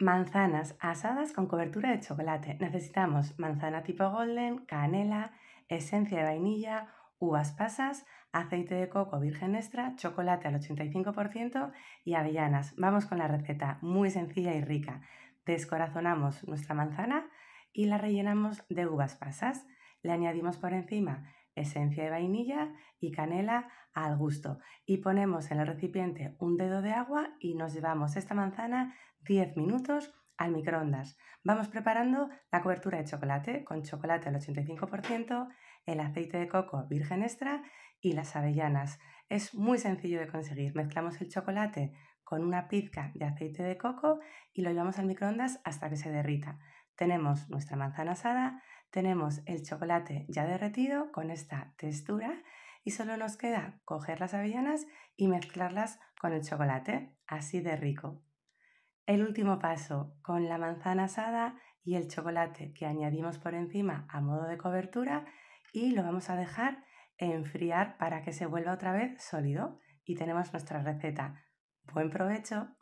Manzanas asadas con cobertura de chocolate. Necesitamos manzana tipo golden, canela, esencia de vainilla, uvas pasas, aceite de coco virgen extra, chocolate al 85% y avellanas. Vamos con la receta, muy sencilla y rica. Descorazonamos nuestra manzana y la rellenamos de uvas pasas. Le añadimos por encima esencia de vainilla y canela al gusto. Y ponemos en el recipiente un dedo de agua y nos llevamos esta manzana 10 minutos al microondas. Vamos preparando la cobertura de chocolate con chocolate al 85%, el aceite de coco virgen extra y las avellanas. Es muy sencillo de conseguir. Mezclamos el chocolate con una pizca de aceite de coco y lo llevamos al microondas hasta que se derrita. Tenemos nuestra manzana asada, tenemos el chocolate ya derretido con esta textura y solo nos queda coger las avellanas y mezclarlas con el chocolate, así de rico. El último paso, con la manzana asada y el chocolate que añadimos por encima a modo de cobertura y lo vamos a dejar enfriar para que se vuelva otra vez sólido y tenemos nuestra receta. Buen provecho.